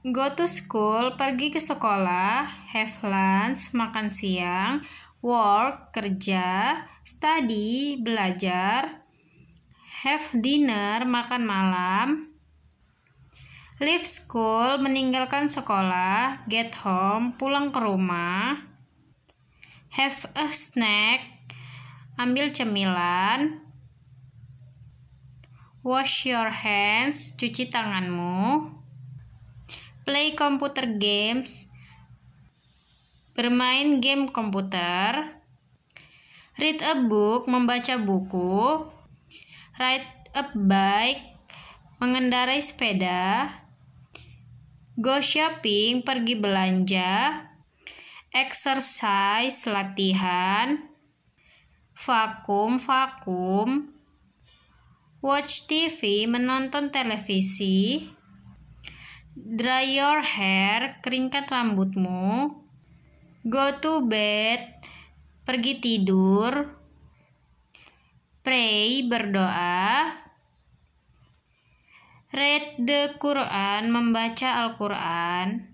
Go to school, pergi ke sekolah, have lunch, makan siang, work, kerja, study, belajar, have dinner, makan malam, leave school, meninggalkan sekolah, get home, pulang ke rumah, have a snack, ambil cemilan, wash your hands, cuci tanganmu, play computer games, bermain game komputer, read a book, membaca buku, ride a bike, mengendarai sepeda, go shopping, pergi belanja, exercise, latihan, vakum, vakum, watch TV, menonton televisi, Dry your hair, keringkan rambutmu. Go to bed, pergi tidur. Pray, berdoa. Read the Quran, membaca Al-Quran.